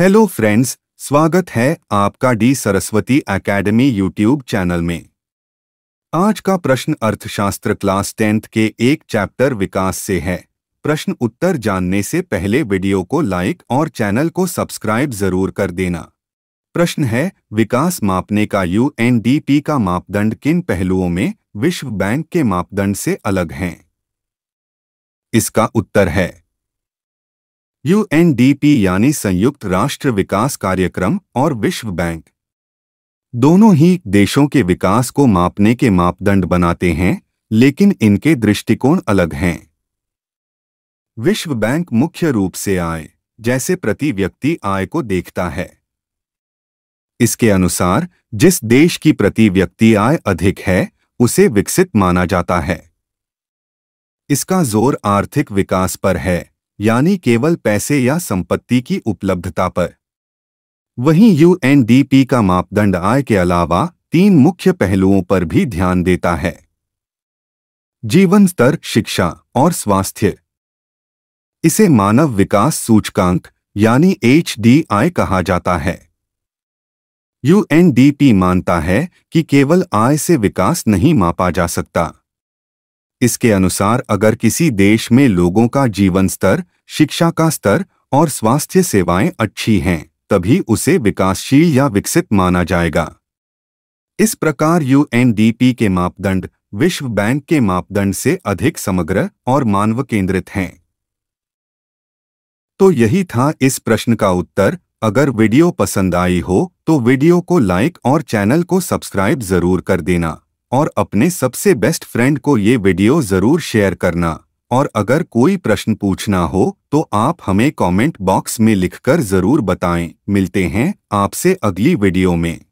hello friends स्वागत है आपका the Saraswati academy YouTube channel में आज का प्रश्न अर्थशास्त्र क्लास टेंथ के एक चैप्टर विकास से है प्रश्न उत्तर जानने से पहले वीडियो को लाइक और चैनल को सब्सक्राइब जरूर कर देना प्रश्न है विकास मापने का यूएनडीपी का मापदंड किन पहलुओं में विश्व बैंक के मापदंड से अलग हैं इसका उत्तर है यूएनडीपी यानी संयुक्त राष्ट्र विकास कार्यक्रम और विश्व बैंक दोनों ही देशों के विकास को मापने के मापदंड बनाते हैं लेकिन इनके दृष्टिकोण अलग हैं विश्व बैंक मुख्य रूप से आय जैसे प्रति व्यक्ति आय को देखता है इसके अनुसार जिस देश की प्रति व्यक्ति आय अधिक है उसे विकसित माना जाता है इसका जोर आर्थिक विकास पर है यानी केवल पैसे या संपत्ति की उपलब्धता पर वहीं यूएनडीपी का मापदंड आय के अलावा तीन मुख्य पहलुओं पर भी ध्यान देता है जीवन स्तर शिक्षा और स्वास्थ्य इसे मानव विकास सूचकांक यानी एच कहा जाता है यूएनडीपी मानता है कि केवल आय से विकास नहीं मापा जा सकता इसके अनुसार अगर किसी देश में लोगों का जीवन स्तर शिक्षा का स्तर और स्वास्थ्य सेवाएं अच्छी हैं तभी उसे विकासशील या विकसित माना जाएगा इस प्रकार यूएनडीपी के मापदंड विश्व बैंक के मापदंड से अधिक समग्र और मानव केंद्रित हैं तो यही था इस प्रश्न का उत्तर अगर वीडियो पसंद आई हो तो वीडियो को लाइक और चैनल को सब्सक्राइब जरूर कर देना और अपने सबसे बेस्ट फ्रेंड को ये वीडियो जरूर शेयर करना और अगर कोई प्रश्न पूछना हो तो आप हमें कमेंट बॉक्स में लिखकर ज़रूर बताएं मिलते हैं आपसे अगली वीडियो में